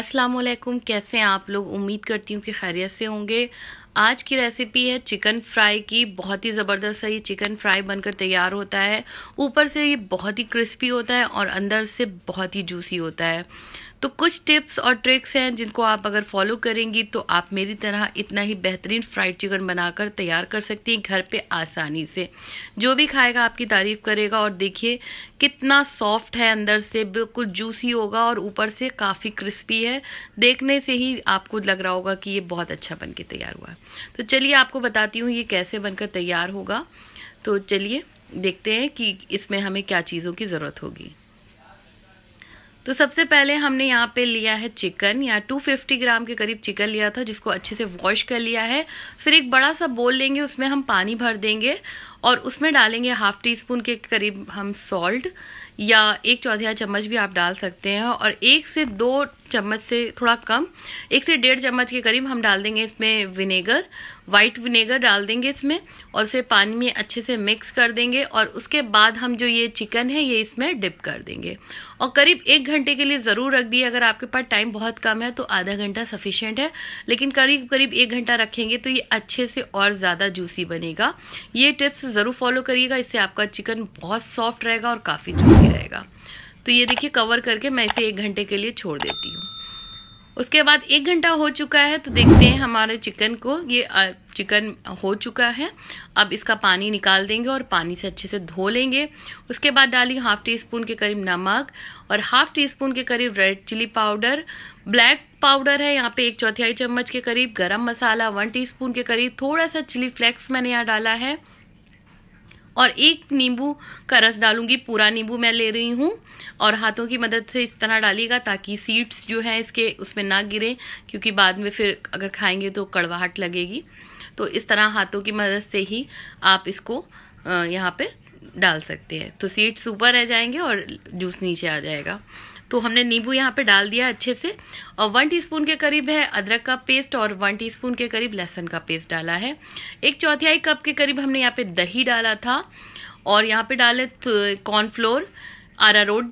अस्सलाम वालेकुम कैसे हैं आप लोग उम्मीद करती हूँ कि खैरियत से होंगे आज की रेसिपी है चिकन फ्राई की बहुत ही ज़बरदस्त है ये चिकन फ्राई बनकर तैयार होता है ऊपर से ये बहुत ही क्रिस्पी होता है और अंदर से बहुत ही जूसी होता है तो कुछ टिप्स और ट्रिक्स हैं जिनको आप अगर फॉलो करेंगी तो आप मेरी तरह इतना ही बेहतरीन फ्राइड चिकन बनाकर तैयार कर सकती हैं घर पे आसानी से जो भी खाएगा आपकी तारीफ करेगा और देखिए कितना सॉफ्ट है अंदर से बिल्कुल जूसी होगा और ऊपर से काफ़ी क्रिस्पी है देखने से ही आपको लग रहा होगा कि ये बहुत अच्छा बन के तैयार हुआ है तो चलिए आपको बताती हूँ ये कैसे बनकर तैयार होगा तो चलिए देखते हैं कि इसमें हमें क्या चीज़ों की ज़रूरत होगी तो सबसे पहले हमने यहाँ पे लिया है चिकन या 250 ग्राम के करीब चिकन लिया था जिसको अच्छे से वॉश कर लिया है फिर एक बड़ा सा बोल लेंगे उसमें हम पानी भर देंगे और उसमें डालेंगे हाफ टी स्पून के करीब हम सॉल्ट या एक चौथिया चम्मच भी आप डाल सकते हैं और एक से दो चम्मच से थोड़ा कम एक से डेढ़ चम्मच के करीब हम डाल देंगे इसमें विनेगर वाइट विनेगर डाल देंगे इसमें और उसे पानी में अच्छे से मिक्स कर देंगे और उसके बाद हम जो ये चिकन है ये इसमें डिप कर देंगे और करीब एक घंटे के लिए ज़रूर रख दिए अगर आपके पास टाइम बहुत कम है तो आधा घंटा सफिशेंट है लेकिन करीब करीब एक घंटा रखेंगे तो ये अच्छे से और ज़्यादा जूसी बनेगा ये टिप्स ज़रूर फॉलो करिएगा इससे आपका चिकन बहुत सॉफ्ट रहेगा और काफ़ी जूसी रहेगा तो ये देखिए कवर करके मैं इसे एक घंटे के लिए छोड़ देती हूँ उसके बाद एक घंटा हो चुका है तो देखते हैं हमारे चिकन को ये चिकन हो चुका है अब इसका पानी निकाल देंगे और पानी से अच्छे से धो लेंगे उसके बाद डाली हाफ टी स्पून के करीब नमक और हाफ टी स्पून के करीब red chilli powder black powder है यहाँ पे एक चौथाई चम्मच के करीब गरम मसाला वन टीस्पून के करीब थोड़ा सा चिली फ्लेक्स मैंने यहाँ डाला है और एक नींबू का रस डालूंगी पूरा नींबू मैं ले रही हूँ और हाथों की मदद से इस तरह डालिएगा ताकि सीड्स जो है इसके उसमें ना गिरे क्योंकि बाद में फिर अगर खाएंगे तो कड़वाहट लगेगी तो इस तरह हाथों की मदद से ही आप इसको यहाँ पे डाल सकते हैं तो सीड्स ऊपर रह जाएंगे और जूस नीचे आ जाएगा तो हमने नींबू यहाँ पे डाल दिया अच्छे से और वन टीस्पून के करीब है अदरक का पेस्ट और वन टीस्पून के करीब लहसुन का पेस्ट डाला है एक चौथाई कप के करीब हमने यहाँ पे दही डाला था और यहाँ पे डाले तो कॉर्नफ्लोर आरा रोड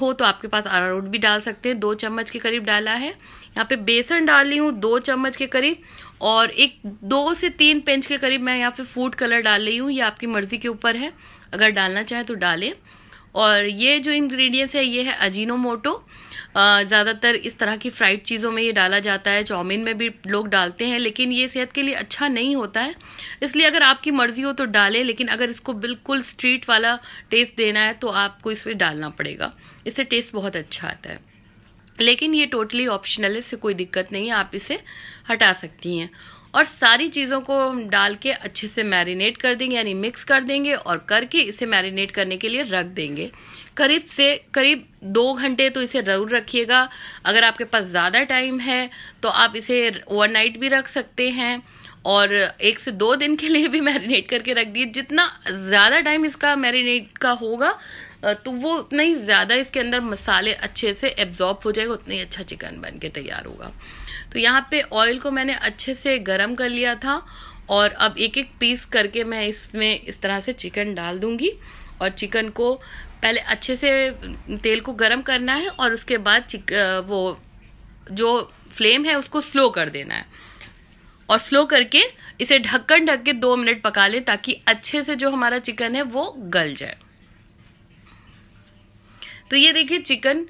हो तो आपके पास आरा रोड भी डाल सकते हैं दो चम्मच के करीब डाला है यहाँ पे बेसन डाल रही हूँ दो चम्मच के करीब और एक दो से तीन पेंच के करीब मैं यहाँ पे फूड कलर डाल रही हूँ ये आपकी मर्जी के ऊपर है अगर डालना चाहे तो डालें और ये जो इंग्रेडिएंट्स है ये है अजीनोमोटो ज़्यादातर इस तरह की फ्राइड चीज़ों में ये डाला जाता है चाउमीन में भी लोग डालते हैं लेकिन ये सेहत के लिए अच्छा नहीं होता है इसलिए अगर आपकी मर्ज़ी हो तो डालें लेकिन अगर इसको बिल्कुल स्ट्रीट वाला टेस्ट देना है तो आपको इसमें डालना पड़ेगा इससे टेस्ट बहुत अच्छा आता है लेकिन ये टोटली ऑप्शनल है इससे कोई दिक्कत नहीं है आप इसे हटा सकती हैं और सारी चीज़ों को डाल के अच्छे से मैरिनेट कर देंगे यानी मिक्स कर देंगे और करके इसे मैरिनेट करने के लिए रख देंगे करीब से करीब दो घंटे तो इसे जरूर रखिएगा अगर आपके पास ज़्यादा टाइम है तो आप इसे ओवरनाइट भी रख सकते हैं और एक से दो दिन के लिए भी मैरिनेट करके रख दिए जितना ज़्यादा टाइम इसका मैरिनेट का होगा तो वो उतना ही ज़्यादा इसके अंदर मसाले अच्छे से एब्जॉर्ब हो जाएगा उतना ही अच्छा चिकन बन के तैयार होगा तो यहाँ पे ऑयल को मैंने अच्छे से गर्म कर लिया था और अब एक एक पीस करके मैं इसमें इस तरह से चिकन डाल दूंगी और चिकन को पहले अच्छे से तेल को गर्म करना है और उसके बाद चिक, वो जो फ्लेम है उसको स्लो कर देना है और स्लो करके इसे ढक्कन ढक के दो मिनट पका लें ताकि अच्छे से जो हमारा चिकन है वो गल जाए तो ये देखिए चिकन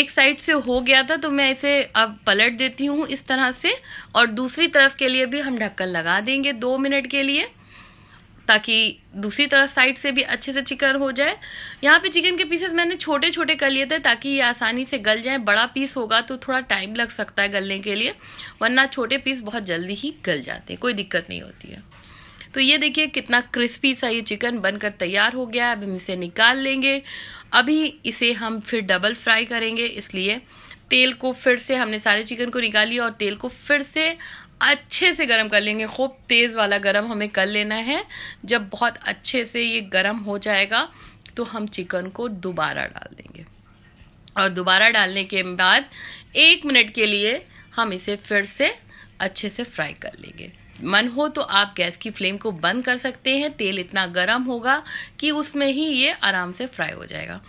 एक साइड से हो गया था तो मैं इसे अब पलट देती हूँ इस तरह से और दूसरी तरफ के लिए भी हम ढक्कन लगा देंगे दो मिनट के लिए ताकि दूसरी तरफ साइड से भी अच्छे से चिकन हो जाए यहाँ पे चिकन के पीसेस मैंने छोटे छोटे कर लिए थे ताकि ये आसानी से गल जाए बड़ा पीस होगा तो थोड़ा टाइम लग सकता है गलने के लिए वरना छोटे पीस बहुत जल्दी ही गल जाते हैं कोई दिक्कत नहीं होती है तो ये देखिए कितना क्रिस्पी सा ये चिकन बनकर तैयार हो गया अब हम इसे निकाल लेंगे अभी इसे हम फिर डबल फ्राई करेंगे इसलिए तेल को फिर से हमने सारे चिकन को निकाली और तेल को फिर से अच्छे से गर्म कर लेंगे खूब तेज़ वाला गरम हमें कर लेना है जब बहुत अच्छे से ये गर्म हो जाएगा तो हम चिकन को दोबारा डाल देंगे और दोबारा डालने के बाद एक मिनट के लिए हम इसे फिर से अच्छे से फ्राई कर लेंगे मन हो तो आप गैस की फ्लेम को बंद कर सकते हैं तेल इतना गर्म होगा कि उसमें ही ये आराम से फ्राई हो जाएगा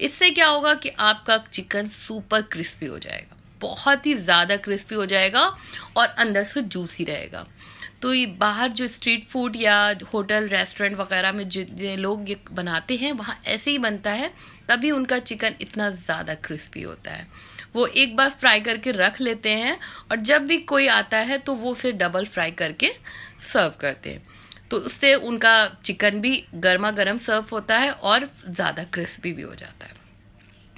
इससे क्या होगा कि आपका चिकन सुपर क्रिस्पी हो जाएगा बहुत ही ज़्यादा क्रिस्पी हो जाएगा और अंदर से जूसी रहेगा तो ये बाहर जो स्ट्रीट फूड या होटल रेस्टोरेंट वगैरह में जितने लोग ये बनाते हैं वहाँ ऐसे ही बनता है तभी उनका चिकन इतना ज़्यादा क्रिस्पी होता है वो एक बार फ्राई करके रख लेते हैं और जब भी कोई आता है तो वो उसे डबल फ्राई करके सर्व करते हैं तो उससे उनका चिकन भी गर्मा गर्म सर्व होता है और ज़्यादा क्रिस्पी भी हो जाता है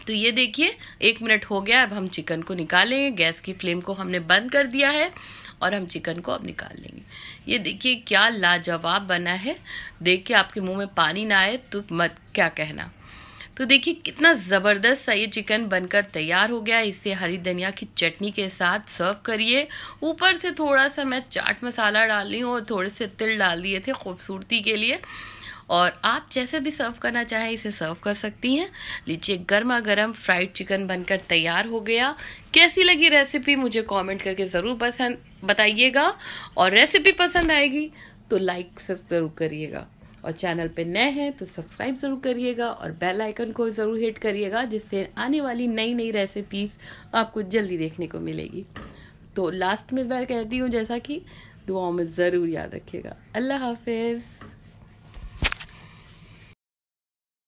तो ये देखिए एक मिनट हो गया अब हम चिकन को निकालेंगे गैस की फ्लेम को हमने बंद कर दिया है और हम चिकन को अब निकाल लेंगे ये देखिए क्या लाजवाब बना है देख के आपके मुंह में पानी ना आए तो मत क्या कहना तो देखिए कितना ज़बरदस्त सा ये चिकन बनकर तैयार हो गया इसे हरी धनिया की चटनी के साथ सर्व करिए ऊपर से थोड़ा सा मैं चाट मसाला डाल रही हूँ और थोड़े से तिल डाल दिए थे खूबसूरती के लिए और आप जैसे भी सर्व करना चाहे इसे सर्व कर सकती हैं लीजिए गर्मा गर्म फ्राइड चिकन बनकर तैयार हो गया कैसी लगी रेसिपी मुझे कमेंट करके ज़रूर पसंद बताइएगा और रेसिपी पसंद आएगी तो लाइक ज़रूर करिएगा और चैनल पे नए हैं तो सब्सक्राइब ज़रूर करिएगा और बेल आइकन को ज़रूर हिट करिएगा जिससे आने वाली नई नई रेसिपीज़ आपको जल्दी देखने को मिलेगी तो लास्ट में मैं कहती हूँ जैसा कि दुआओं में ज़रूर याद रखिएगा अल्लाह हाफिज़